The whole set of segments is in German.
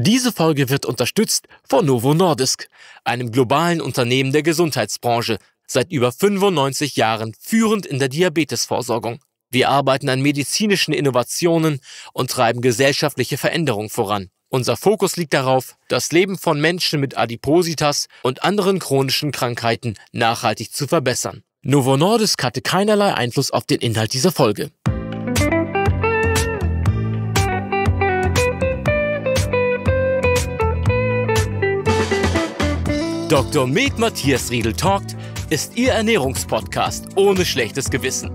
Diese Folge wird unterstützt von Novo Nordisk, einem globalen Unternehmen der Gesundheitsbranche, seit über 95 Jahren führend in der Diabetesvorsorgung. Wir arbeiten an medizinischen Innovationen und treiben gesellschaftliche Veränderungen voran. Unser Fokus liegt darauf, das Leben von Menschen mit Adipositas und anderen chronischen Krankheiten nachhaltig zu verbessern. Novo Nordisk hatte keinerlei Einfluss auf den Inhalt dieser Folge. Dr. Med Matthias Riedel Talkt ist Ihr Ernährungspodcast ohne schlechtes Gewissen.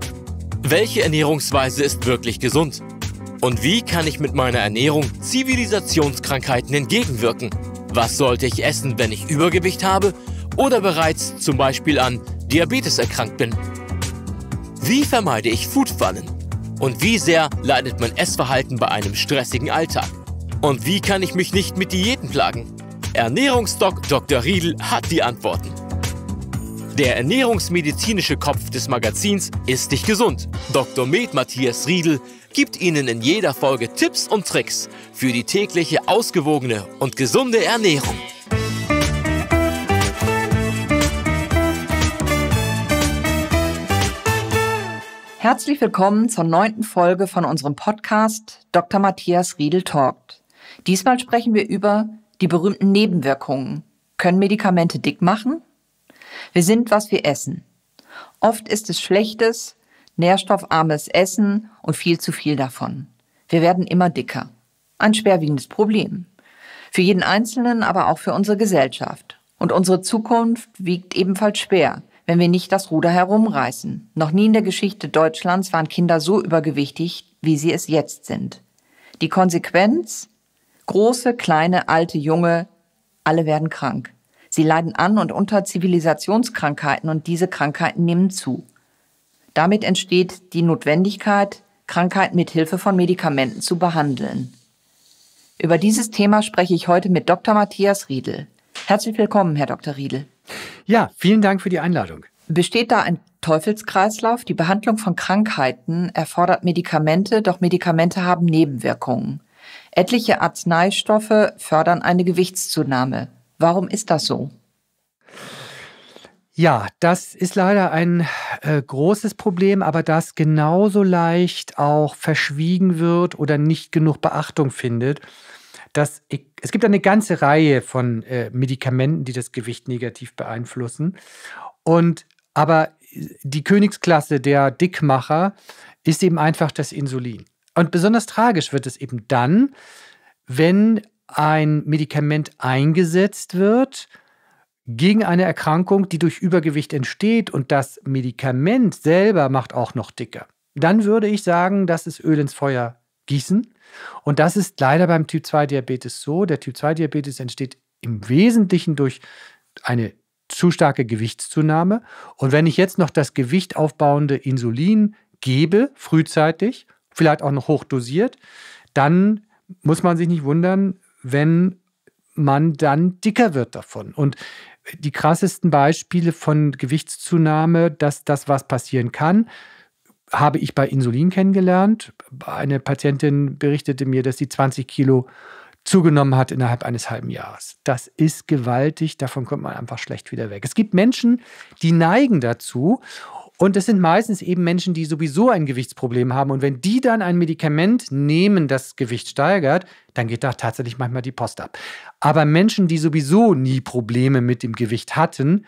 Welche Ernährungsweise ist wirklich gesund? Und wie kann ich mit meiner Ernährung Zivilisationskrankheiten entgegenwirken? Was sollte ich essen, wenn ich Übergewicht habe oder bereits zum Beispiel an Diabetes erkrankt bin? Wie vermeide ich Foodfallen? Und wie sehr leidet mein Essverhalten bei einem stressigen Alltag? Und wie kann ich mich nicht mit Diäten plagen? Ernährungsdoc Dr. Riedl hat die Antworten. Der ernährungsmedizinische Kopf des Magazins Ist dich gesund. Dr. Med Matthias Riedl gibt Ihnen in jeder Folge Tipps und Tricks für die tägliche ausgewogene und gesunde Ernährung. Herzlich willkommen zur neunten Folge von unserem Podcast Dr. Matthias Riedel Talkt. Diesmal sprechen wir über die berühmten Nebenwirkungen. Können Medikamente dick machen? Wir sind, was wir essen. Oft ist es schlechtes, nährstoffarmes Essen und viel zu viel davon. Wir werden immer dicker. Ein schwerwiegendes Problem. Für jeden Einzelnen, aber auch für unsere Gesellschaft. Und unsere Zukunft wiegt ebenfalls schwer, wenn wir nicht das Ruder herumreißen. Noch nie in der Geschichte Deutschlands waren Kinder so übergewichtig, wie sie es jetzt sind. Die Konsequenz? Große, kleine, alte, junge, alle werden krank. Sie leiden an und unter Zivilisationskrankheiten und diese Krankheiten nehmen zu. Damit entsteht die Notwendigkeit, Krankheiten mit Hilfe von Medikamenten zu behandeln. Über dieses Thema spreche ich heute mit Dr. Matthias Riedel. Herzlich willkommen, Herr Dr. Riedel. Ja, vielen Dank für die Einladung. Besteht da ein Teufelskreislauf? Die Behandlung von Krankheiten erfordert Medikamente, doch Medikamente haben Nebenwirkungen. Etliche Arzneistoffe fördern eine Gewichtszunahme. Warum ist das so? Ja, das ist leider ein äh, großes Problem, aber das genauso leicht auch verschwiegen wird oder nicht genug Beachtung findet. Dass, es gibt eine ganze Reihe von äh, Medikamenten, die das Gewicht negativ beeinflussen. Und aber äh, die Königsklasse der Dickmacher ist eben einfach das Insulin. Und besonders tragisch wird es eben dann, wenn ein Medikament eingesetzt wird gegen eine Erkrankung, die durch Übergewicht entsteht und das Medikament selber macht auch noch dicker. Dann würde ich sagen, das ist Öl ins Feuer gießen. Und das ist leider beim Typ-2-Diabetes so. Der Typ-2-Diabetes entsteht im Wesentlichen durch eine zu starke Gewichtszunahme. Und wenn ich jetzt noch das gewichtaufbauende Insulin gebe, frühzeitig, vielleicht auch noch hochdosiert, dann muss man sich nicht wundern, wenn man dann dicker wird davon. Und die krassesten Beispiele von Gewichtszunahme, dass das was passieren kann, habe ich bei Insulin kennengelernt. Eine Patientin berichtete mir, dass sie 20 Kilo zugenommen hat innerhalb eines halben Jahres. Das ist gewaltig, davon kommt man einfach schlecht wieder weg. Es gibt Menschen, die neigen dazu und es sind meistens eben Menschen, die sowieso ein Gewichtsproblem haben. Und wenn die dann ein Medikament nehmen, das Gewicht steigert, dann geht da tatsächlich manchmal die Post ab. Aber Menschen, die sowieso nie Probleme mit dem Gewicht hatten,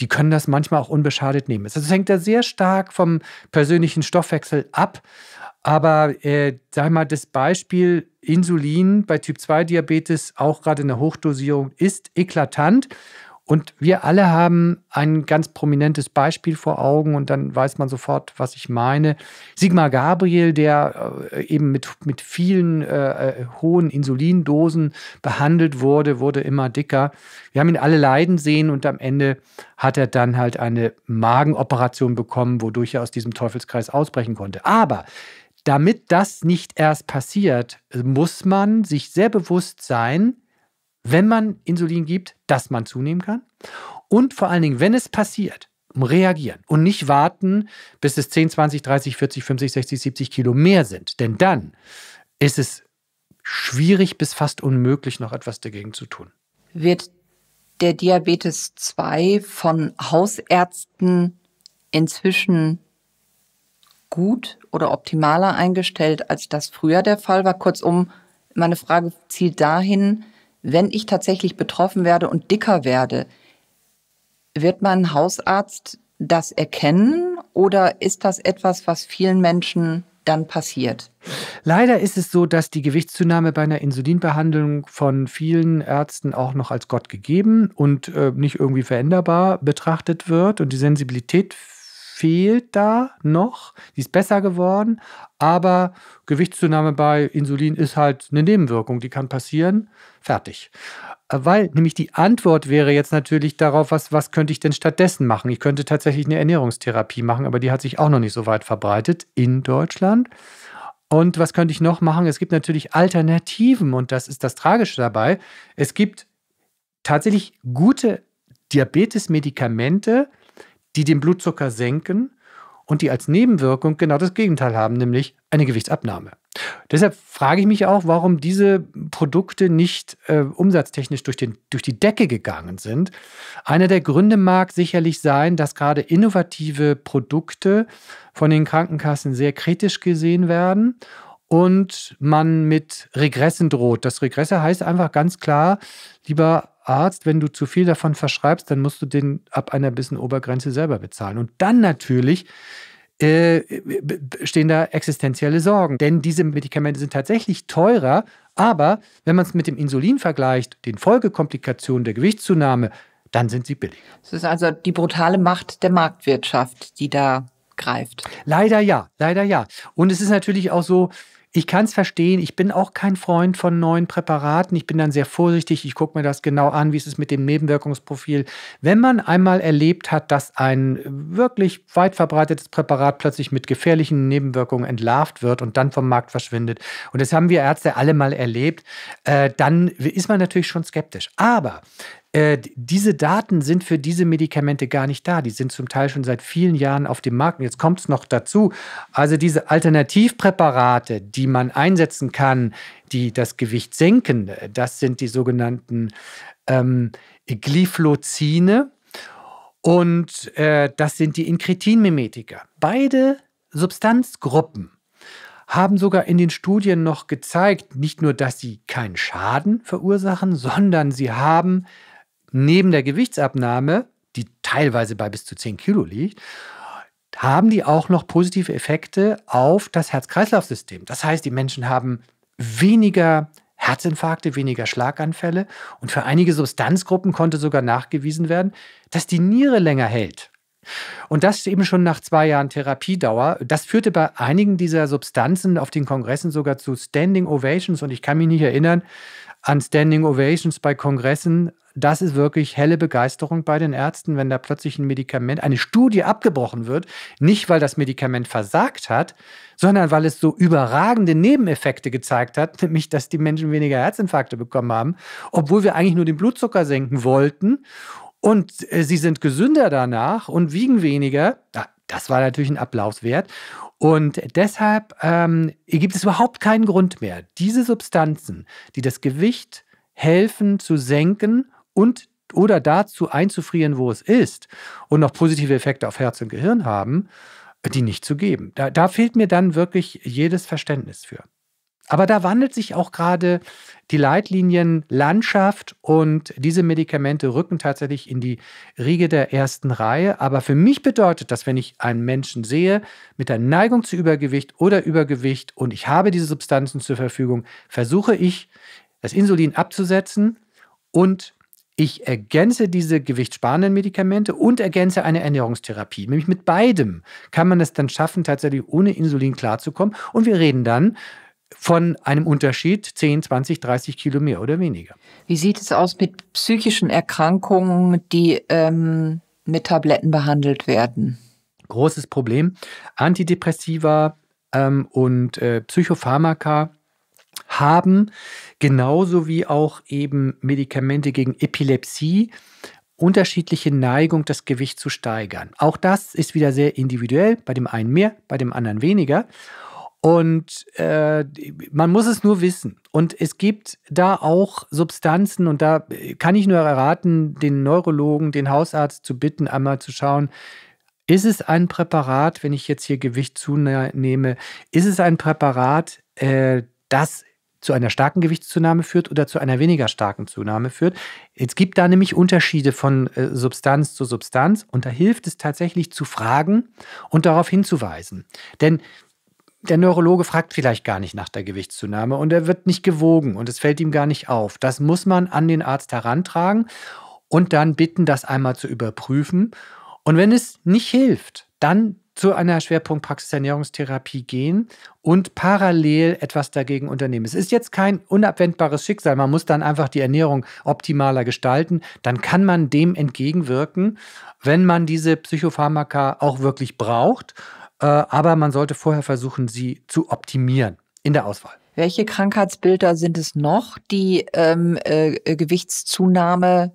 die können das manchmal auch unbeschadet nehmen. Also es hängt da sehr stark vom persönlichen Stoffwechsel ab. Aber äh, sag mal, das Beispiel Insulin bei Typ-2-Diabetes, auch gerade in der Hochdosierung, ist eklatant. Und wir alle haben ein ganz prominentes Beispiel vor Augen und dann weiß man sofort, was ich meine. Sigmar Gabriel, der äh, eben mit, mit vielen äh, äh, hohen Insulindosen behandelt wurde, wurde immer dicker. Wir haben ihn alle leiden sehen und am Ende hat er dann halt eine Magenoperation bekommen, wodurch er aus diesem Teufelskreis ausbrechen konnte. Aber damit das nicht erst passiert, muss man sich sehr bewusst sein, wenn man Insulin gibt, dass man zunehmen kann. Und vor allen Dingen, wenn es passiert, reagieren und nicht warten, bis es 10, 20, 30, 40, 50, 60, 70 Kilo mehr sind. Denn dann ist es schwierig bis fast unmöglich, noch etwas dagegen zu tun. Wird der Diabetes 2 von Hausärzten inzwischen gut oder optimaler eingestellt, als das früher der Fall war? Kurzum, meine Frage zielt dahin, wenn ich tatsächlich betroffen werde und dicker werde, wird mein Hausarzt das erkennen oder ist das etwas, was vielen Menschen dann passiert? Leider ist es so, dass die Gewichtszunahme bei einer Insulinbehandlung von vielen Ärzten auch noch als Gott gegeben und äh, nicht irgendwie veränderbar betrachtet wird und die Sensibilität für fehlt da noch. Die ist besser geworden, aber Gewichtszunahme bei Insulin ist halt eine Nebenwirkung, die kann passieren. Fertig. Weil nämlich die Antwort wäre jetzt natürlich darauf, was, was könnte ich denn stattdessen machen? Ich könnte tatsächlich eine Ernährungstherapie machen, aber die hat sich auch noch nicht so weit verbreitet in Deutschland. Und was könnte ich noch machen? Es gibt natürlich Alternativen und das ist das Tragische dabei. Es gibt tatsächlich gute Diabetes-Medikamente, die den Blutzucker senken und die als Nebenwirkung genau das Gegenteil haben, nämlich eine Gewichtsabnahme. Deshalb frage ich mich auch, warum diese Produkte nicht äh, umsatztechnisch durch, den, durch die Decke gegangen sind. Einer der Gründe mag sicherlich sein, dass gerade innovative Produkte von den Krankenkassen sehr kritisch gesehen werden und man mit Regressen droht. Das Regresse heißt einfach ganz klar, lieber Arzt, wenn du zu viel davon verschreibst, dann musst du den ab einer bisschen Obergrenze selber bezahlen. Und dann natürlich äh, stehen da existenzielle Sorgen. Denn diese Medikamente sind tatsächlich teurer, aber wenn man es mit dem Insulin vergleicht, den Folgekomplikationen der Gewichtszunahme, dann sind sie billig. Es ist also die brutale Macht der Marktwirtschaft, die da greift. Leider ja, leider ja. Und es ist natürlich auch so, ich kann es verstehen. Ich bin auch kein Freund von neuen Präparaten. Ich bin dann sehr vorsichtig. Ich gucke mir das genau an, wie ist es mit dem Nebenwirkungsprofil. Wenn man einmal erlebt hat, dass ein wirklich weit verbreitetes Präparat plötzlich mit gefährlichen Nebenwirkungen entlarvt wird und dann vom Markt verschwindet, und das haben wir Ärzte alle mal erlebt, äh, dann ist man natürlich schon skeptisch. Aber äh, diese Daten sind für diese Medikamente gar nicht da. Die sind zum Teil schon seit vielen Jahren auf dem Markt. Und jetzt kommt es noch dazu. Also diese Alternativpräparate, die man einsetzen kann, die das Gewicht senken, äh, das sind die sogenannten ähm, Gliflozine und äh, das sind die Inkretinmimetika. Beide Substanzgruppen haben sogar in den Studien noch gezeigt, nicht nur, dass sie keinen Schaden verursachen, sondern sie haben neben der Gewichtsabnahme, die teilweise bei bis zu 10 Kilo liegt, haben die auch noch positive Effekte auf das Herz-Kreislauf-System. Das heißt, die Menschen haben weniger Herzinfarkte, weniger Schlaganfälle und für einige Substanzgruppen konnte sogar nachgewiesen werden, dass die Niere länger hält. Und das eben schon nach zwei Jahren Therapiedauer. Das führte bei einigen dieser Substanzen auf den Kongressen sogar zu Standing Ovations. Und ich kann mich nicht erinnern an Standing Ovations bei Kongressen das ist wirklich helle Begeisterung bei den Ärzten, wenn da plötzlich ein Medikament, eine Studie abgebrochen wird, nicht weil das Medikament versagt hat, sondern weil es so überragende Nebeneffekte gezeigt hat, nämlich dass die Menschen weniger Herzinfarkte bekommen haben, obwohl wir eigentlich nur den Blutzucker senken wollten. Und äh, sie sind gesünder danach und wiegen weniger. Das war natürlich ein Applaus Und deshalb ähm, gibt es überhaupt keinen Grund mehr, diese Substanzen, die das Gewicht helfen zu senken und oder dazu einzufrieren, wo es ist und noch positive Effekte auf Herz und Gehirn haben, die nicht zu geben. Da, da fehlt mir dann wirklich jedes Verständnis für. Aber da wandelt sich auch gerade die Leitlinienlandschaft und diese Medikamente rücken tatsächlich in die Riege der ersten Reihe. Aber für mich bedeutet das, wenn ich einen Menschen sehe mit der Neigung zu Übergewicht oder Übergewicht und ich habe diese Substanzen zur Verfügung, versuche ich, das Insulin abzusetzen und ich ergänze diese gewichtssparenden Medikamente und ergänze eine Ernährungstherapie. Nämlich mit beidem kann man es dann schaffen, tatsächlich ohne Insulin klarzukommen. Und wir reden dann von einem Unterschied 10, 20, 30 Kilo mehr oder weniger. Wie sieht es aus mit psychischen Erkrankungen, die ähm, mit Tabletten behandelt werden? Großes Problem. Antidepressiva ähm, und äh, Psychopharmaka haben, genauso wie auch eben Medikamente gegen Epilepsie unterschiedliche Neigung, das Gewicht zu steigern. Auch das ist wieder sehr individuell, bei dem einen mehr, bei dem anderen weniger. Und äh, man muss es nur wissen. Und es gibt da auch Substanzen, und da kann ich nur erraten, den Neurologen, den Hausarzt zu bitten, einmal zu schauen, ist es ein Präparat, wenn ich jetzt hier Gewicht zunehme, ist es ein Präparat, äh, das zu einer starken Gewichtszunahme führt oder zu einer weniger starken Zunahme führt. Es gibt da nämlich Unterschiede von äh, Substanz zu Substanz und da hilft es tatsächlich zu fragen und darauf hinzuweisen. Denn der Neurologe fragt vielleicht gar nicht nach der Gewichtszunahme und er wird nicht gewogen und es fällt ihm gar nicht auf. Das muss man an den Arzt herantragen und dann bitten, das einmal zu überprüfen. Und wenn es nicht hilft, dann zu einer Schwerpunktpraxis Ernährungstherapie gehen und parallel etwas dagegen unternehmen. Es ist jetzt kein unabwendbares Schicksal. Man muss dann einfach die Ernährung optimaler gestalten. Dann kann man dem entgegenwirken, wenn man diese Psychopharmaka auch wirklich braucht. Äh, aber man sollte vorher versuchen, sie zu optimieren in der Auswahl. Welche Krankheitsbilder sind es noch, die ähm, äh, Gewichtszunahme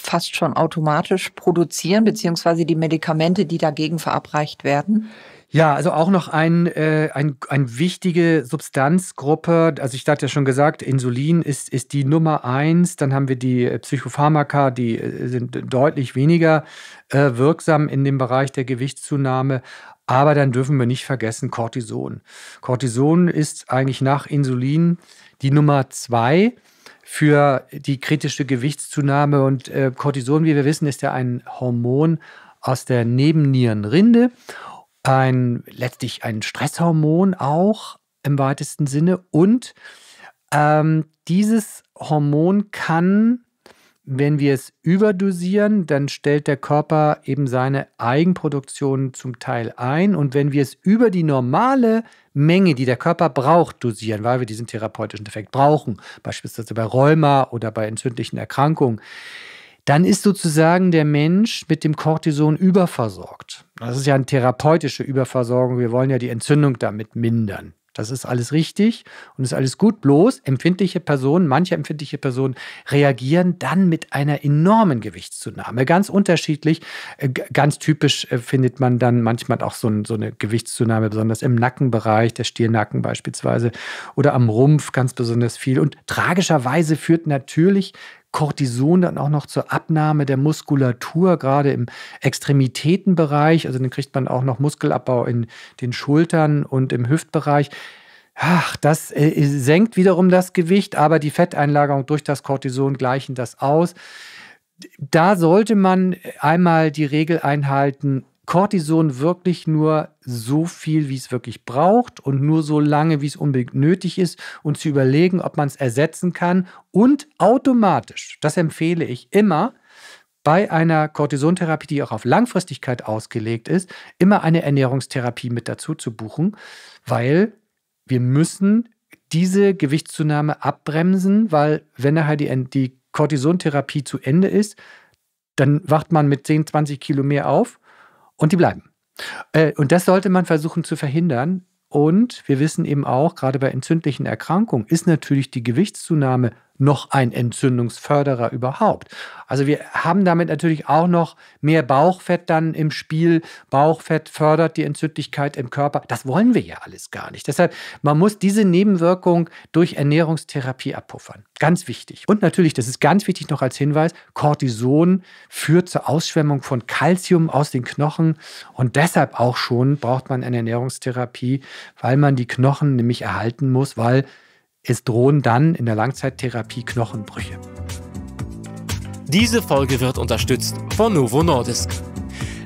fast schon automatisch produzieren, beziehungsweise die Medikamente, die dagegen verabreicht werden? Ja, also auch noch ein, äh, ein, eine wichtige Substanzgruppe. Also ich hatte ja schon gesagt, Insulin ist, ist die Nummer eins. Dann haben wir die äh, Psychopharmaka, die äh, sind deutlich weniger äh, wirksam in dem Bereich der Gewichtszunahme. Aber dann dürfen wir nicht vergessen Cortison. Cortison ist eigentlich nach Insulin die Nummer zwei für die kritische Gewichtszunahme. Und äh, Cortison, wie wir wissen, ist ja ein Hormon aus der Nebennierenrinde. Ein, letztlich ein Stresshormon auch im weitesten Sinne. Und ähm, dieses Hormon kann, wenn wir es überdosieren, dann stellt der Körper eben seine Eigenproduktion zum Teil ein. Und wenn wir es über die normale Menge, die der Körper braucht, dosieren, weil wir diesen therapeutischen Effekt brauchen, beispielsweise bei Rheuma oder bei entzündlichen Erkrankungen, dann ist sozusagen der Mensch mit dem Cortison überversorgt. Das ist ja eine therapeutische Überversorgung. Wir wollen ja die Entzündung damit mindern. Das ist alles richtig und ist alles gut. Bloß empfindliche Personen, manche empfindliche Personen reagieren dann mit einer enormen Gewichtszunahme. Ganz unterschiedlich. Äh, ganz typisch äh, findet man dann manchmal auch so, eine Gewichtszunahme, besonders im Nackenbereich, der Stirnacken beispielsweise oder am Rumpf ganz besonders viel. Und tragischerweise führt natürlich Cortison dann auch noch zur Abnahme der Muskulatur, gerade im Extremitätenbereich. Also dann kriegt man auch noch Muskelabbau in den Schultern und im Hüftbereich. Ach, das äh, senkt wiederum das Gewicht, aber die Fetteinlagerung durch das Cortison gleichen das aus. Da sollte man einmal die Regel einhalten, Cortison wirklich nur so viel, wie es wirklich braucht und nur so lange, wie es unbedingt nötig ist und zu überlegen, ob man es ersetzen kann und automatisch, das empfehle ich immer, bei einer Cortisontherapie, die auch auf Langfristigkeit ausgelegt ist, immer eine Ernährungstherapie mit dazu zu buchen, weil wir müssen diese Gewichtszunahme abbremsen, weil wenn nachher die, die Cortisontherapie zu Ende ist, dann wacht man mit 10, 20 Kilo mehr auf und die bleiben. Äh, und das sollte man versuchen zu verhindern. Und wir wissen eben auch, gerade bei entzündlichen Erkrankungen ist natürlich die Gewichtszunahme noch ein Entzündungsförderer überhaupt. Also wir haben damit natürlich auch noch mehr Bauchfett dann im Spiel. Bauchfett fördert die Entzündlichkeit im Körper. Das wollen wir ja alles gar nicht. Deshalb, man muss diese Nebenwirkung durch Ernährungstherapie abpuffern. Ganz wichtig. Und natürlich, das ist ganz wichtig noch als Hinweis, Cortison führt zur Ausschwemmung von Kalzium aus den Knochen und deshalb auch schon braucht man eine Ernährungstherapie, weil man die Knochen nämlich erhalten muss, weil es drohen dann in der Langzeittherapie Knochenbrüche. Diese Folge wird unterstützt von Novo Nordisk.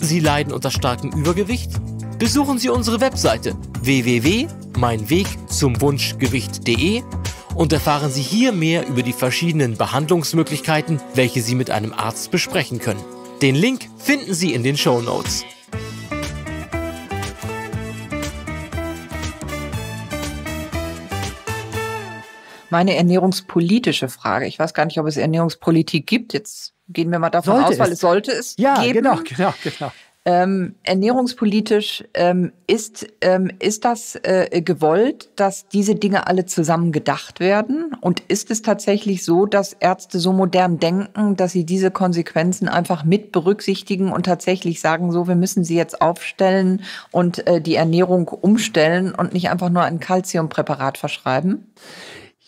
Sie leiden unter starkem Übergewicht? Besuchen Sie unsere Webseite www.meinwegzumwunschgewicht.de und erfahren Sie hier mehr über die verschiedenen Behandlungsmöglichkeiten, welche Sie mit einem Arzt besprechen können. Den Link finden Sie in den Show Notes. meine ernährungspolitische Frage. Ich weiß gar nicht, ob es Ernährungspolitik gibt. Jetzt gehen wir mal davon sollte aus, weil es, sollte es ja, geben. Ja, genau, genau, genau. Ähm, ernährungspolitisch ähm, ist, ähm, ist das äh, gewollt, dass diese Dinge alle zusammen gedacht werden? Und ist es tatsächlich so, dass Ärzte so modern denken, dass sie diese Konsequenzen einfach mit berücksichtigen und tatsächlich sagen, so, wir müssen sie jetzt aufstellen und äh, die Ernährung umstellen und nicht einfach nur ein Calciumpräparat verschreiben?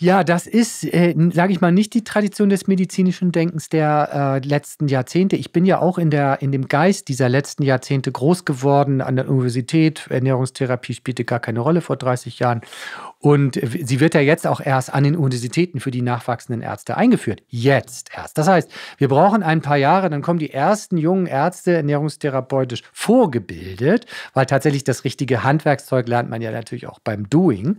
Ja, das ist, äh, sage ich mal, nicht die Tradition des medizinischen Denkens der äh, letzten Jahrzehnte. Ich bin ja auch in, der, in dem Geist dieser letzten Jahrzehnte groß geworden an der Universität. Ernährungstherapie spielte gar keine Rolle vor 30 Jahren. Und sie wird ja jetzt auch erst an den Universitäten für die nachwachsenden Ärzte eingeführt. Jetzt erst. Das heißt, wir brauchen ein paar Jahre, dann kommen die ersten jungen Ärzte ernährungstherapeutisch vorgebildet, weil tatsächlich das richtige Handwerkszeug lernt man ja natürlich auch beim Doing.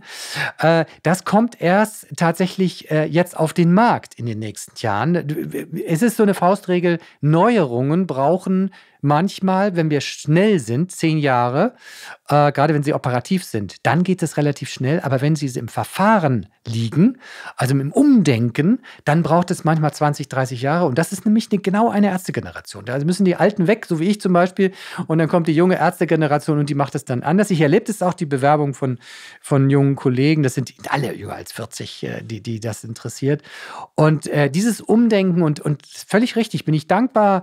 Äh, das kommt erst tatsächlich äh, jetzt auf den Markt in den nächsten Jahren. Es ist so eine Faustregel, Neuerungen brauchen manchmal, wenn wir schnell sind, zehn Jahre, äh, gerade wenn sie operativ sind, dann geht es relativ schnell. Aber wenn sie im Verfahren liegen, also im Umdenken, dann braucht es manchmal 20, 30 Jahre. Und das ist nämlich eine, genau eine Ärztegeneration. Da müssen die Alten weg, so wie ich zum Beispiel. Und dann kommt die junge Ärztegeneration und die macht es dann anders. Ich erlebe das auch, die Bewerbung von, von jungen Kollegen. Das sind alle jünger als 40, äh, die, die das interessiert. Und äh, dieses Umdenken und, und völlig richtig, bin ich dankbar,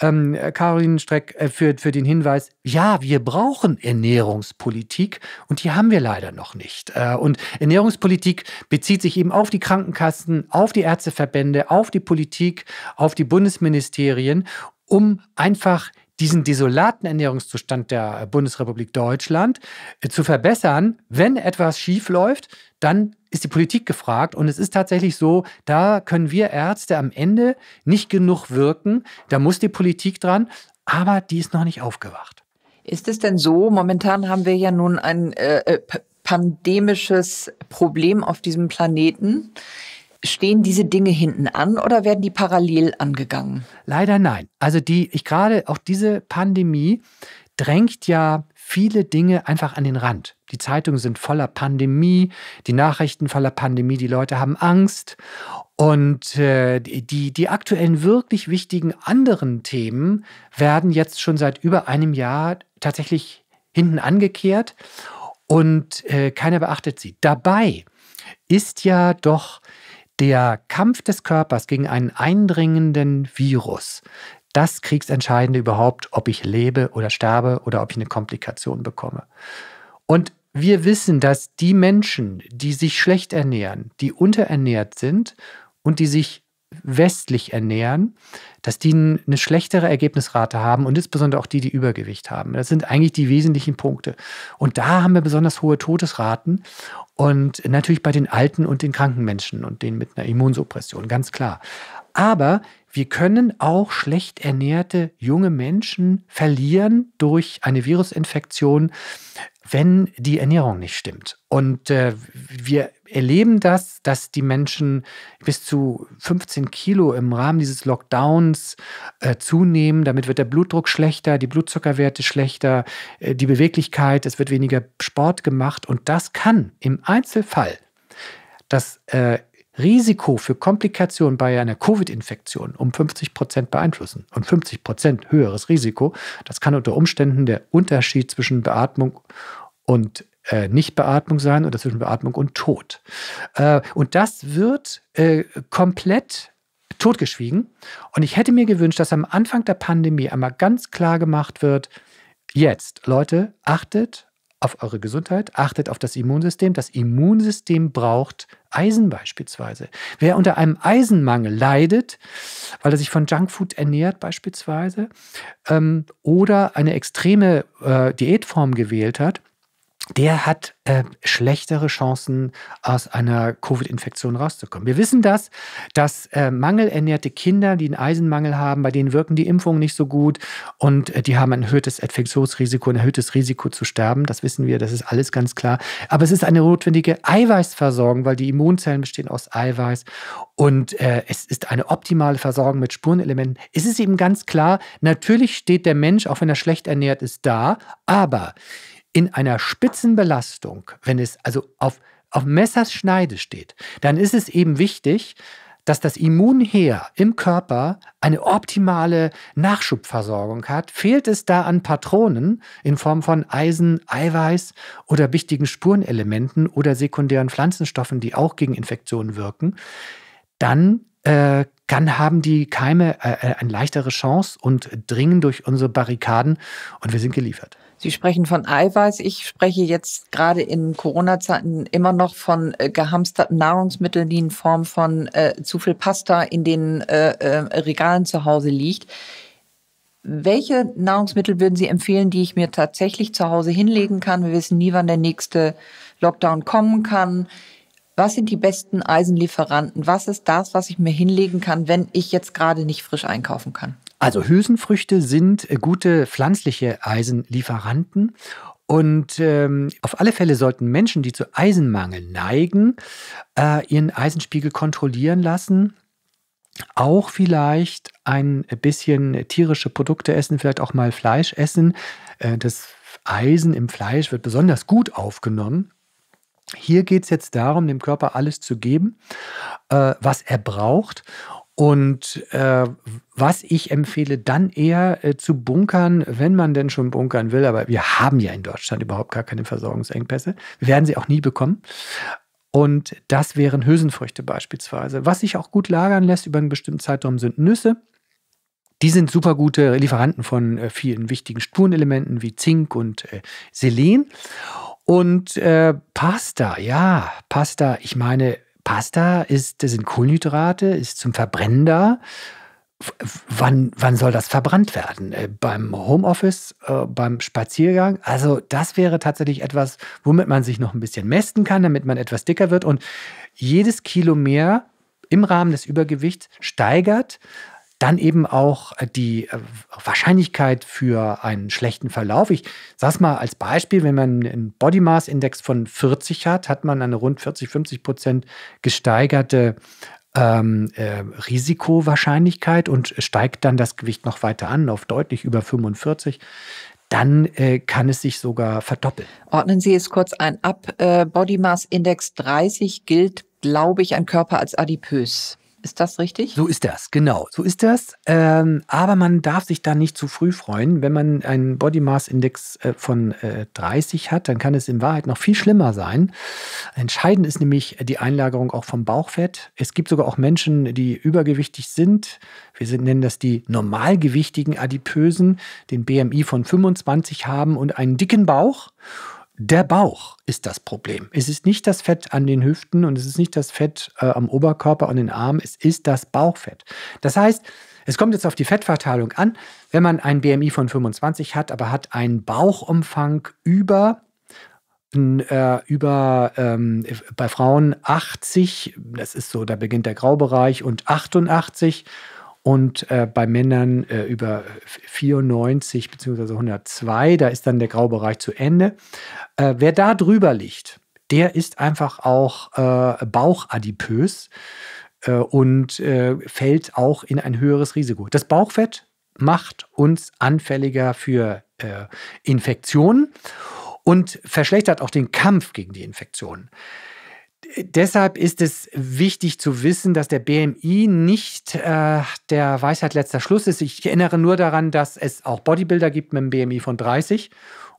ähm, Caroline Streck, äh, für, für den Hinweis, ja, wir brauchen Ernährungspolitik und die haben wir leider noch nicht. Äh, und Ernährungspolitik bezieht sich eben auf die Krankenkassen, auf die Ärzteverbände, auf die Politik, auf die Bundesministerien, um einfach diesen desolaten Ernährungszustand der äh, Bundesrepublik Deutschland äh, zu verbessern. Wenn etwas schief läuft, dann ist die Politik gefragt. Und es ist tatsächlich so, da können wir Ärzte am Ende nicht genug wirken. Da muss die Politik dran aber die ist noch nicht aufgewacht. Ist es denn so, momentan haben wir ja nun ein äh, äh pandemisches Problem auf diesem Planeten. Stehen diese Dinge hinten an oder werden die parallel angegangen? Leider nein. Also die, ich gerade auch diese Pandemie drängt ja viele Dinge einfach an den Rand. Die Zeitungen sind voller Pandemie, die Nachrichten voller Pandemie, die Leute haben Angst. Und äh, die, die aktuellen wirklich wichtigen anderen Themen werden jetzt schon seit über einem Jahr tatsächlich hinten angekehrt und äh, keiner beachtet sie. Dabei ist ja doch der Kampf des Körpers gegen einen eindringenden Virus das Kriegsentscheidende überhaupt, ob ich lebe oder sterbe oder ob ich eine Komplikation bekomme. Und wir wissen, dass die Menschen, die sich schlecht ernähren, die unterernährt sind und die sich westlich ernähren, dass die eine schlechtere Ergebnisrate haben und insbesondere auch die, die Übergewicht haben. Das sind eigentlich die wesentlichen Punkte. Und da haben wir besonders hohe Todesraten und natürlich bei den alten und den kranken Menschen und denen mit einer Immunsuppression, ganz klar. Aber wir können auch schlecht ernährte junge Menschen verlieren durch eine Virusinfektion, wenn die Ernährung nicht stimmt. Und äh, wir erleben das, dass die Menschen bis zu 15 Kilo im Rahmen dieses Lockdowns äh, zunehmen. Damit wird der Blutdruck schlechter, die Blutzuckerwerte schlechter, äh, die Beweglichkeit, es wird weniger Sport gemacht. Und das kann im Einzelfall das äh, Risiko für Komplikationen bei einer Covid-Infektion um 50 Prozent beeinflussen. Und 50 Prozent höheres Risiko, das kann unter Umständen der Unterschied zwischen Beatmung und äh, Nichtbeatmung sein oder zwischen Beatmung und Tod. Äh, und das wird äh, komplett totgeschwiegen. Und ich hätte mir gewünscht, dass am Anfang der Pandemie einmal ganz klar gemacht wird, jetzt, Leute, achtet auf eure Gesundheit, achtet auf das Immunsystem. Das Immunsystem braucht Eisen beispielsweise. Wer unter einem Eisenmangel leidet, weil er sich von Junkfood ernährt beispielsweise ähm, oder eine extreme äh, Diätform gewählt hat, der hat äh, schlechtere Chancen, aus einer Covid-Infektion rauszukommen. Wir wissen das, dass äh, mangelernährte Kinder, die einen Eisenmangel haben, bei denen wirken die Impfungen nicht so gut und äh, die haben ein erhöhtes Infektionsrisiko, ein erhöhtes Risiko zu sterben. Das wissen wir, das ist alles ganz klar. Aber es ist eine notwendige Eiweißversorgung, weil die Immunzellen bestehen aus Eiweiß und äh, es ist eine optimale Versorgung mit Spurenelementen. Es ist eben ganz klar, natürlich steht der Mensch, auch wenn er schlecht ernährt ist, da, aber in einer Spitzenbelastung, wenn es also auf, auf Messers Schneide steht, dann ist es eben wichtig, dass das Immunheer im Körper eine optimale Nachschubversorgung hat. Fehlt es da an Patronen in Form von Eisen, Eiweiß oder wichtigen Spurenelementen oder sekundären Pflanzenstoffen, die auch gegen Infektionen wirken, dann äh, kann haben die Keime äh, äh, eine leichtere Chance und dringen durch unsere Barrikaden und wir sind geliefert. Sie sprechen von Eiweiß. Ich spreche jetzt gerade in Corona-Zeiten immer noch von äh, gehamsterten Nahrungsmitteln, die in Form von äh, zu viel Pasta in den äh, äh, Regalen zu Hause liegt. Welche Nahrungsmittel würden Sie empfehlen, die ich mir tatsächlich zu Hause hinlegen kann? Wir wissen nie, wann der nächste Lockdown kommen kann. Was sind die besten Eisenlieferanten? Was ist das, was ich mir hinlegen kann, wenn ich jetzt gerade nicht frisch einkaufen kann? Also Hülsenfrüchte sind äh, gute pflanzliche Eisenlieferanten. Und ähm, auf alle Fälle sollten Menschen, die zu Eisenmangel neigen, äh, ihren Eisenspiegel kontrollieren lassen. Auch vielleicht ein bisschen tierische Produkte essen, vielleicht auch mal Fleisch essen. Äh, das Eisen im Fleisch wird besonders gut aufgenommen. Hier geht es jetzt darum, dem Körper alles zu geben, äh, was er braucht. Und äh, was ich empfehle, dann eher äh, zu bunkern, wenn man denn schon bunkern will. Aber wir haben ja in Deutschland überhaupt gar keine Versorgungsengpässe. Wir werden sie auch nie bekommen. Und das wären Hülsenfrüchte beispielsweise. Was sich auch gut lagern lässt über einen bestimmten Zeitraum sind Nüsse. Die sind super gute Lieferanten von äh, vielen wichtigen Spurenelementen wie Zink und äh, Selen. Und äh, Pasta, ja, Pasta, ich meine, Pasta ist, sind Kohlenhydrate, ist zum Verbrennen da. Wann, wann soll das verbrannt werden? Äh, beim Homeoffice, äh, beim Spaziergang? Also das wäre tatsächlich etwas, womit man sich noch ein bisschen mästen kann, damit man etwas dicker wird. Und jedes Kilo mehr im Rahmen des Übergewichts steigert dann eben auch äh, die äh, Wahrscheinlichkeit für einen schlechten Verlauf. Ich sage es mal als Beispiel, wenn man einen Body Mass Index von 40 hat, hat man eine rund 40, 50 Prozent gesteigerte ähm, äh, Risikowahrscheinlichkeit und steigt dann das Gewicht noch weiter an auf deutlich über 45 dann äh, kann es sich sogar verdoppeln. Ordnen Sie es kurz ein. Ab äh, Body Mass Index 30 gilt, glaube ich, ein Körper als adipös. Ist das richtig? So ist das, genau. So ist das. Ähm, aber man darf sich da nicht zu früh freuen. Wenn man einen Body Mass Index äh, von äh, 30 hat, dann kann es in Wahrheit noch viel schlimmer sein. Entscheidend ist nämlich die Einlagerung auch vom Bauchfett. Es gibt sogar auch Menschen, die übergewichtig sind. Wir sind, nennen das die normalgewichtigen Adipösen, den BMI von 25 haben und einen dicken Bauch. Der Bauch ist das Problem. Es ist nicht das Fett an den Hüften und es ist nicht das Fett äh, am Oberkörper und den Armen, es ist das Bauchfett. Das heißt, es kommt jetzt auf die Fettverteilung an. Wenn man ein BMI von 25 hat, aber hat einen Bauchumfang über äh, über ähm, bei Frauen 80, das ist so, da beginnt der Graubereich und 88 und äh, bei Männern äh, über 94 bzw. 102, da ist dann der Graubereich zu Ende. Äh, wer da drüber liegt, der ist einfach auch äh, bauchadipös äh, und äh, fällt auch in ein höheres Risiko. Das Bauchfett macht uns anfälliger für Infektionen und verschlechtert auch den Kampf gegen die Infektionen deshalb ist es wichtig zu wissen, dass der BMI nicht äh, der Weisheit letzter Schluss ist. Ich erinnere nur daran, dass es auch Bodybuilder gibt mit einem BMI von 30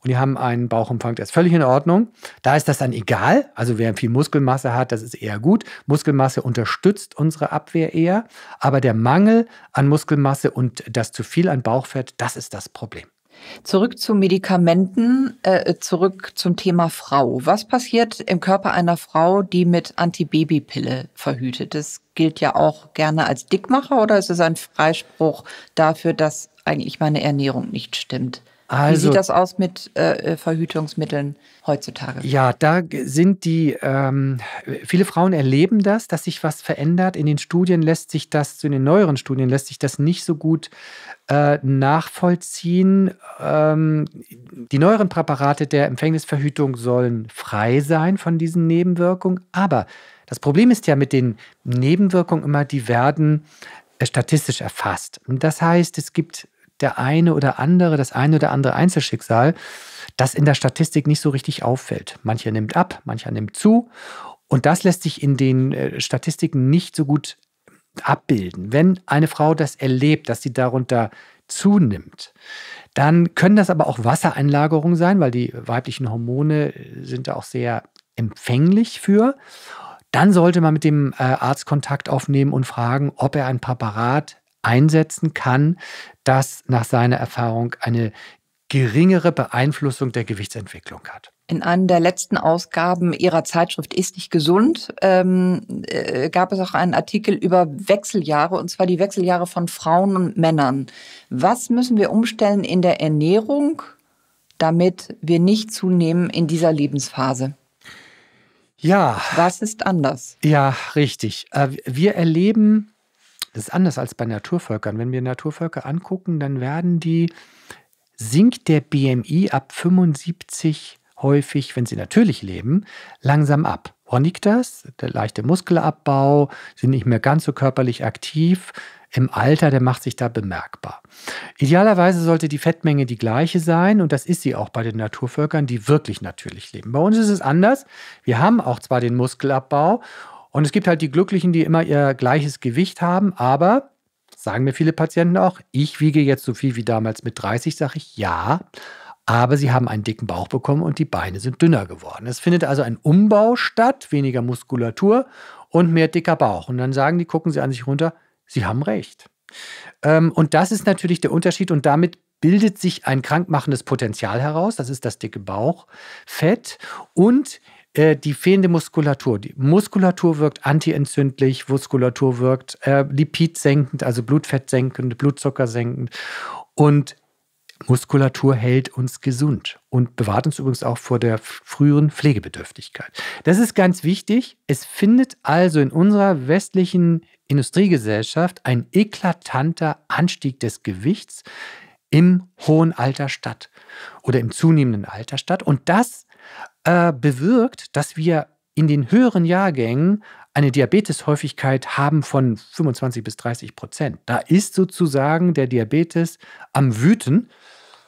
und die haben einen Bauchumfang, der ist völlig in Ordnung. Da ist das dann egal. Also wer viel Muskelmasse hat, das ist eher gut. Muskelmasse unterstützt unsere Abwehr eher, aber der Mangel an Muskelmasse und das zu viel an Bauchfett, das ist das Problem. Zurück zu Medikamenten, äh, zurück zum Thema Frau. Was passiert im Körper einer Frau, die mit Antibabypille verhütet? Das gilt ja auch gerne als Dickmacher oder ist es ein Freispruch dafür, dass eigentlich meine Ernährung nicht stimmt? Also, Wie sieht also das aus mit äh, äh, Verhütungsmitteln heutzutage? Ja, da sind die, ähm, viele Frauen erleben das, dass sich was verändert. In den Studien lässt sich das, in den neueren Studien lässt sich das nicht so gut äh, nachvollziehen. Ähm, die neueren Präparate der Empfängnisverhütung sollen frei sein von diesen Nebenwirkungen. Aber das Problem ist ja mit den Nebenwirkungen immer, die werden äh, statistisch erfasst. das heißt, es gibt der eine oder andere, das eine oder andere Einzelschicksal, das in der Statistik nicht so richtig auffällt. Mancher nimmt ab, mancher nimmt zu. Und das lässt sich in den äh, Statistiken nicht so gut abbilden. Wenn eine Frau das erlebt, dass sie darunter zunimmt, dann können das aber auch Wassereinlagerungen sein, weil die weiblichen Hormone äh, sind da auch sehr empfänglich für. Dann sollte man mit dem äh, Arzt Kontakt aufnehmen und fragen, ob er ein Präparat einsetzen kann, das nach seiner Erfahrung eine geringere Beeinflussung der Gewichtsentwicklung hat. In einer der letzten Ausgaben Ihrer Zeitschrift Ist nicht gesund ähm, äh, gab es auch einen Artikel über Wechseljahre, und zwar die Wechseljahre von Frauen und Männern. Was müssen wir umstellen in der Ernährung, damit wir nicht zunehmen in dieser Lebensphase? Ja. Was ist anders? Ja, richtig. Äh, wir erleben das ist anders als bei Naturvölkern. Wenn wir Naturvölker angucken, dann werden die, sinkt der BMI ab 75 häufig, wenn sie natürlich leben, langsam ab. Woran liegt das? Der leichte Muskelabbau, sind nicht mehr ganz so körperlich aktiv. Im Alter, der macht sich da bemerkbar. Idealerweise sollte die Fettmenge die gleiche sein und das ist sie auch bei den Naturvölkern, die wirklich natürlich leben. Bei uns ist es anders. Wir haben auch zwar den Muskelabbau und es gibt halt die Glücklichen, die immer ihr gleiches Gewicht haben, aber sagen mir viele Patienten auch, ich wiege jetzt so viel wie damals mit 30, sage ich ja, aber sie haben einen dicken Bauch bekommen und die Beine sind dünner geworden. Es findet also ein Umbau statt, weniger Muskulatur und mehr dicker Bauch. Und dann sagen die, gucken sie an sich runter, sie haben recht. Ähm, und das ist natürlich der Unterschied und damit bildet sich ein krankmachendes Potenzial heraus, das ist das dicke Bauchfett und äh, die fehlende Muskulatur. Die Muskulatur wirkt antientzündlich, Muskulatur wirkt äh, lipidsenkend, also blutfettsenkend, blutzuckersenkend. Und Muskulatur hält uns gesund und bewahrt uns übrigens auch vor der früheren Pflegebedürftigkeit. Das ist ganz wichtig. Es findet also in unserer westlichen Industriegesellschaft ein eklatanter Anstieg des Gewichts im hohen Alter statt oder im zunehmenden Alter statt. Und das ist äh, bewirkt, dass wir in den höheren Jahrgängen eine Diabeteshäufigkeit haben von 25 bis 30 Prozent. Da ist sozusagen der Diabetes am Wüten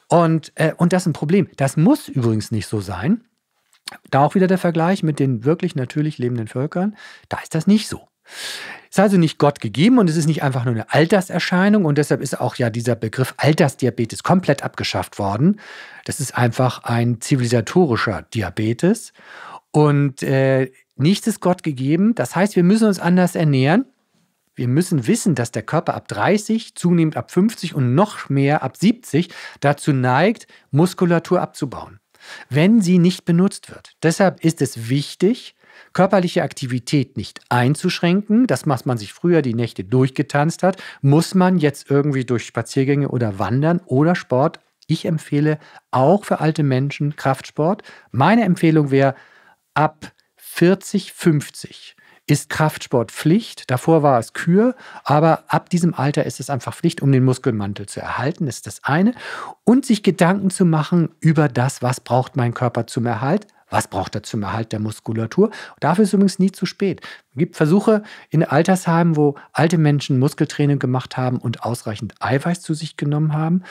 und, äh, und das ist ein Problem. Das muss übrigens nicht so sein. Da auch wieder der Vergleich mit den wirklich natürlich lebenden Völkern. Da ist das nicht so. Ist also nicht Gott gegeben und es ist nicht einfach nur eine Alterserscheinung und deshalb ist auch ja dieser Begriff Altersdiabetes komplett abgeschafft worden. Das ist einfach ein zivilisatorischer Diabetes und äh, nichts ist Gott gegeben. Das heißt, wir müssen uns anders ernähren. Wir müssen wissen, dass der Körper ab 30, zunehmend ab 50 und noch mehr ab 70 dazu neigt, Muskulatur abzubauen, wenn sie nicht benutzt wird. Deshalb ist es wichtig, körperliche Aktivität nicht einzuschränken. Das, was man sich früher die Nächte durchgetanzt hat, muss man jetzt irgendwie durch Spaziergänge oder Wandern oder Sport. Ich empfehle auch für alte Menschen Kraftsport. Meine Empfehlung wäre, ab 40, 50 ist Kraftsport Pflicht. Davor war es Kür, aber ab diesem Alter ist es einfach Pflicht, um den Muskelmantel zu erhalten, ist das eine. Und sich Gedanken zu machen über das, was braucht mein Körper zum Erhalt, was braucht er zum Erhalt der Muskulatur? Dafür ist es übrigens nie zu spät. Es gibt Versuche in Altersheimen, wo alte Menschen Muskeltraining gemacht haben und ausreichend Eiweiß zu sich genommen haben.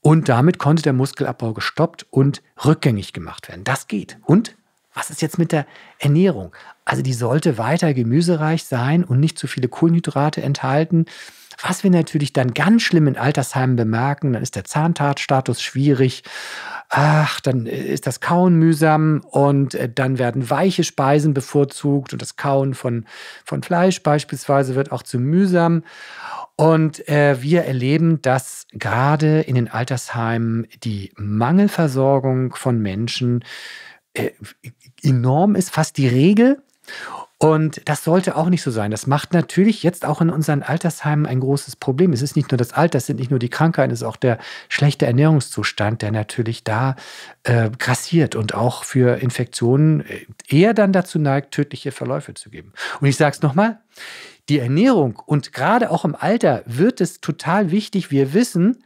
Und damit konnte der Muskelabbau gestoppt und rückgängig gemacht werden. Das geht. Und was ist jetzt mit der Ernährung? Also die sollte weiter gemüsereich sein und nicht zu viele Kohlenhydrate enthalten. Was wir natürlich dann ganz schlimm in Altersheimen bemerken, dann ist der Zahntatstatus schwierig ach, dann äh, ist das Kauen mühsam und äh, dann werden weiche Speisen bevorzugt und das Kauen von, von Fleisch beispielsweise wird auch zu mühsam. Und äh, wir erleben, dass gerade in den Altersheimen die Mangelversorgung von Menschen äh, enorm ist, fast die Regel. Und das sollte auch nicht so sein. Das macht natürlich jetzt auch in unseren Altersheimen ein großes Problem. Es ist nicht nur das Alter, es sind nicht nur die Krankheiten, es ist auch der schlechte Ernährungszustand, der natürlich da äh, kassiert und auch für Infektionen äh, eher dann dazu neigt, tödliche Verläufe zu geben. Und ich sage es nochmal, die Ernährung und gerade auch im Alter wird es total wichtig. Wir wissen,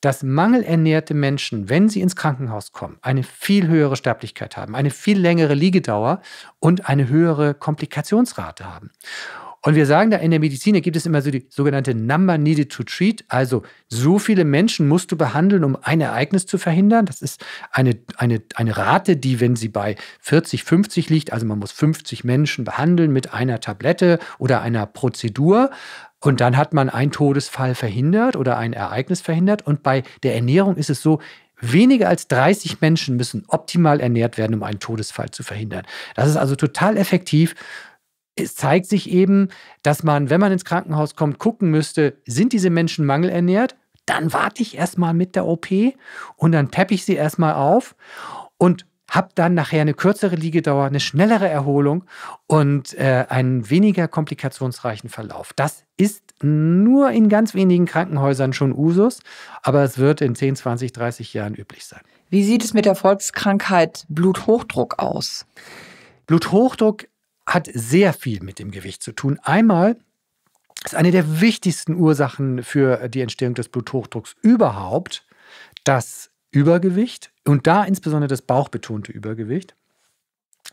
dass mangelernährte Menschen, wenn sie ins Krankenhaus kommen, eine viel höhere Sterblichkeit haben, eine viel längere Liegedauer und eine höhere Komplikationsrate haben. Und wir sagen da in der Medizin, da gibt es immer so die sogenannte Number Needed to Treat, also so viele Menschen musst du behandeln, um ein Ereignis zu verhindern. Das ist eine, eine, eine Rate, die, wenn sie bei 40, 50 liegt, also man muss 50 Menschen behandeln mit einer Tablette oder einer Prozedur, und dann hat man einen Todesfall verhindert oder ein Ereignis verhindert. Und bei der Ernährung ist es so, weniger als 30 Menschen müssen optimal ernährt werden, um einen Todesfall zu verhindern. Das ist also total effektiv. Es zeigt sich eben, dass man, wenn man ins Krankenhaus kommt, gucken müsste, sind diese Menschen mangelernährt? Dann warte ich erstmal mit der OP und dann peppe ich sie erstmal auf. Und habe dann nachher eine kürzere Liegedauer, eine schnellere Erholung und äh, einen weniger komplikationsreichen Verlauf. Das ist nur in ganz wenigen Krankenhäusern schon Usus, aber es wird in 10, 20, 30 Jahren üblich sein. Wie sieht es mit der Volkskrankheit Bluthochdruck aus? Bluthochdruck hat sehr viel mit dem Gewicht zu tun. Einmal ist eine der wichtigsten Ursachen für die Entstehung des Bluthochdrucks überhaupt das Übergewicht und da insbesondere das bauchbetonte Übergewicht.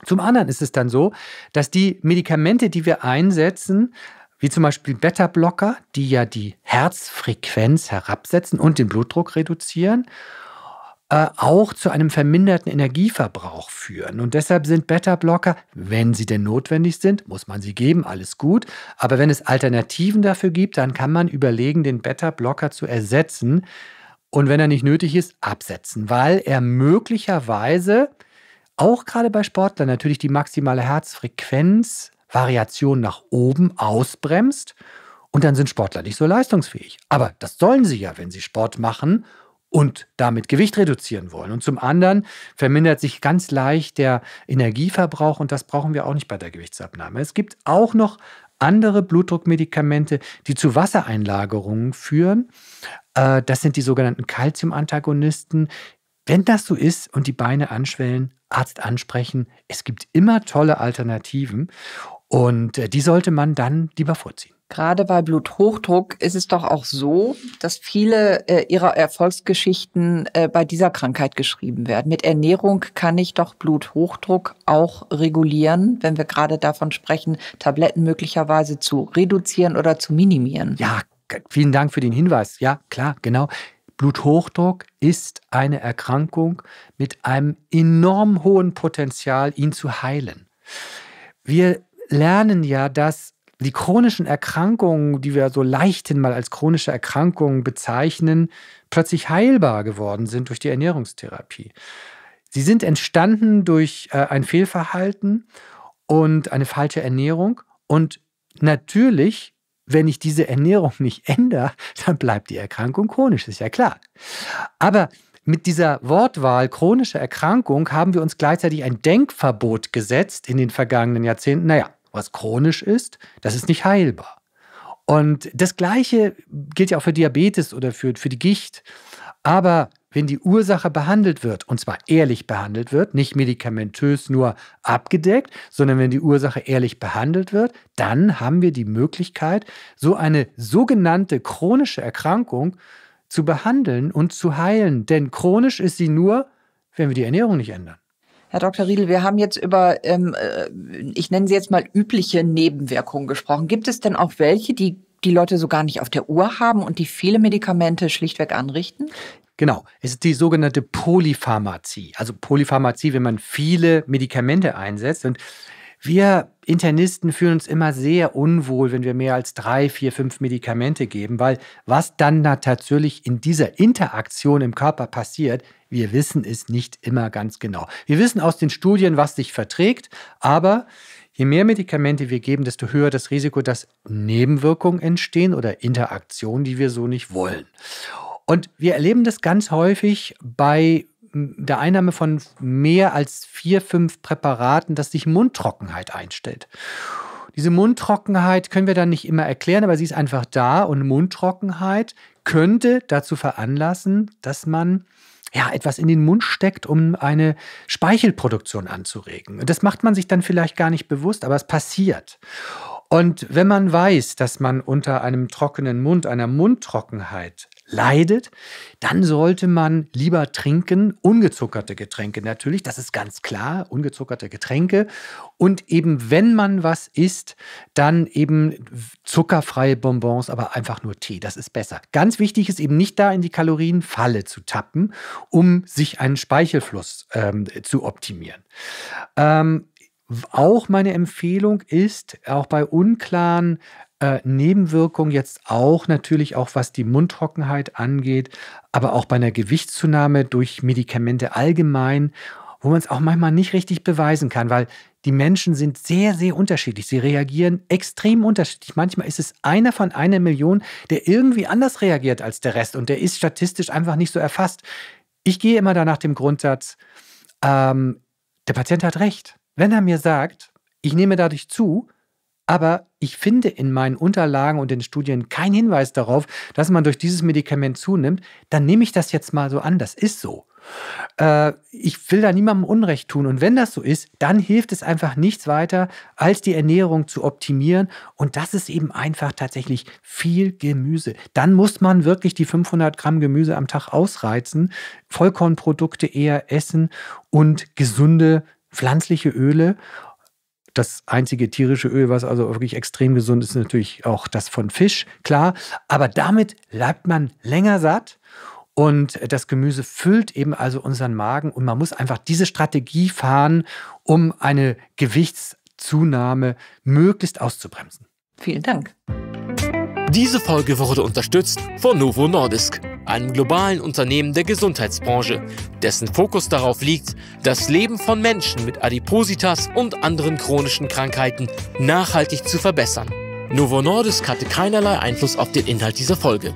Zum anderen ist es dann so, dass die Medikamente, die wir einsetzen, wie zum Beispiel Beta-Blocker, die ja die Herzfrequenz herabsetzen und den Blutdruck reduzieren, äh, auch zu einem verminderten Energieverbrauch führen. Und deshalb sind Beta-Blocker, wenn sie denn notwendig sind, muss man sie geben, alles gut. Aber wenn es Alternativen dafür gibt, dann kann man überlegen, den Beta-Blocker zu ersetzen und wenn er nicht nötig ist, absetzen, weil er möglicherweise auch gerade bei Sportlern natürlich die maximale Herzfrequenzvariation nach oben ausbremst und dann sind Sportler nicht so leistungsfähig. Aber das sollen sie ja, wenn sie Sport machen und damit Gewicht reduzieren wollen. Und zum anderen vermindert sich ganz leicht der Energieverbrauch und das brauchen wir auch nicht bei der Gewichtsabnahme. Es gibt auch noch andere Blutdruckmedikamente, die zu Wassereinlagerungen führen. Äh, das sind die sogenannten Calcium-Antagonisten. Wenn das so ist und die Beine anschwellen, Arzt ansprechen. Es gibt immer tolle Alternativen und äh, die sollte man dann lieber vorziehen. Gerade bei Bluthochdruck ist es doch auch so, dass viele äh, ihrer Erfolgsgeschichten äh, bei dieser Krankheit geschrieben werden. Mit Ernährung kann ich doch Bluthochdruck auch regulieren, wenn wir gerade davon sprechen, Tabletten möglicherweise zu reduzieren oder zu minimieren. Ja, vielen Dank für den Hinweis. Ja, klar, genau. Bluthochdruck ist eine Erkrankung mit einem enorm hohen Potenzial, ihn zu heilen. Wir lernen ja, dass die chronischen Erkrankungen, die wir so leichthin mal als chronische Erkrankungen bezeichnen, plötzlich heilbar geworden sind durch die Ernährungstherapie. Sie sind entstanden durch äh, ein Fehlverhalten und eine falsche Ernährung. Und natürlich wenn ich diese Ernährung nicht ändere, dann bleibt die Erkrankung chronisch, ist ja klar. Aber mit dieser Wortwahl chronische Erkrankung haben wir uns gleichzeitig ein Denkverbot gesetzt in den vergangenen Jahrzehnten. Naja, was chronisch ist, das ist nicht heilbar. Und das Gleiche gilt ja auch für Diabetes oder für, für die Gicht. Aber wenn die Ursache behandelt wird, und zwar ehrlich behandelt wird, nicht medikamentös nur abgedeckt, sondern wenn die Ursache ehrlich behandelt wird, dann haben wir die Möglichkeit, so eine sogenannte chronische Erkrankung zu behandeln und zu heilen. Denn chronisch ist sie nur, wenn wir die Ernährung nicht ändern. Herr Dr. Riedel, wir haben jetzt über, ähm, äh, ich nenne sie jetzt mal übliche Nebenwirkungen gesprochen. Gibt es denn auch welche, die die Leute so gar nicht auf der Uhr haben und die viele Medikamente schlichtweg anrichten? Genau, es ist die sogenannte Polypharmazie. Also Polypharmazie, wenn man viele Medikamente einsetzt. Und wir Internisten fühlen uns immer sehr unwohl, wenn wir mehr als drei, vier, fünf Medikamente geben, weil was dann da tatsächlich in dieser Interaktion im Körper passiert, wir wissen es nicht immer ganz genau. Wir wissen aus den Studien, was sich verträgt, aber je mehr Medikamente wir geben, desto höher das Risiko, dass Nebenwirkungen entstehen oder Interaktionen, die wir so nicht wollen. Und wir erleben das ganz häufig bei der Einnahme von mehr als vier, fünf Präparaten, dass sich Mundtrockenheit einstellt. Diese Mundtrockenheit können wir dann nicht immer erklären, aber sie ist einfach da und Mundtrockenheit könnte dazu veranlassen, dass man ja, etwas in den Mund steckt, um eine Speichelproduktion anzuregen. das macht man sich dann vielleicht gar nicht bewusst, aber es passiert. Und wenn man weiß, dass man unter einem trockenen Mund, einer Mundtrockenheit leidet, dann sollte man lieber trinken ungezuckerte Getränke natürlich, das ist ganz klar, ungezuckerte Getränke. Und eben wenn man was isst, dann eben zuckerfreie Bonbons, aber einfach nur Tee, das ist besser. Ganz wichtig ist eben nicht da in die Kalorienfalle zu tappen, um sich einen Speichelfluss ähm, zu optimieren. Ähm, auch meine Empfehlung ist, auch bei unklaren äh, Nebenwirkungen jetzt auch natürlich auch was die Mundtrockenheit angeht, aber auch bei einer Gewichtszunahme durch Medikamente allgemein, wo man es auch manchmal nicht richtig beweisen kann, weil die Menschen sind sehr, sehr unterschiedlich. Sie reagieren extrem unterschiedlich. Manchmal ist es einer von einer Million, der irgendwie anders reagiert als der Rest und der ist statistisch einfach nicht so erfasst. Ich gehe immer da nach dem Grundsatz, ähm, der Patient hat recht. Wenn er mir sagt, ich nehme dadurch zu, aber ich finde in meinen Unterlagen und den Studien keinen Hinweis darauf, dass man durch dieses Medikament zunimmt. Dann nehme ich das jetzt mal so an. Das ist so. Äh, ich will da niemandem Unrecht tun. Und wenn das so ist, dann hilft es einfach nichts weiter, als die Ernährung zu optimieren. Und das ist eben einfach tatsächlich viel Gemüse. Dann muss man wirklich die 500 Gramm Gemüse am Tag ausreizen, Vollkornprodukte eher essen und gesunde pflanzliche Öle. Das einzige tierische Öl, was also wirklich extrem gesund ist, ist natürlich auch das von Fisch, klar. Aber damit bleibt man länger satt. Und das Gemüse füllt eben also unseren Magen. Und man muss einfach diese Strategie fahren, um eine Gewichtszunahme möglichst auszubremsen. Vielen Dank. Diese Folge wurde unterstützt von Novo Nordisk einem globalen Unternehmen der Gesundheitsbranche, dessen Fokus darauf liegt, das Leben von Menschen mit Adipositas und anderen chronischen Krankheiten nachhaltig zu verbessern. Novo Nordisk hatte keinerlei Einfluss auf den Inhalt dieser Folge.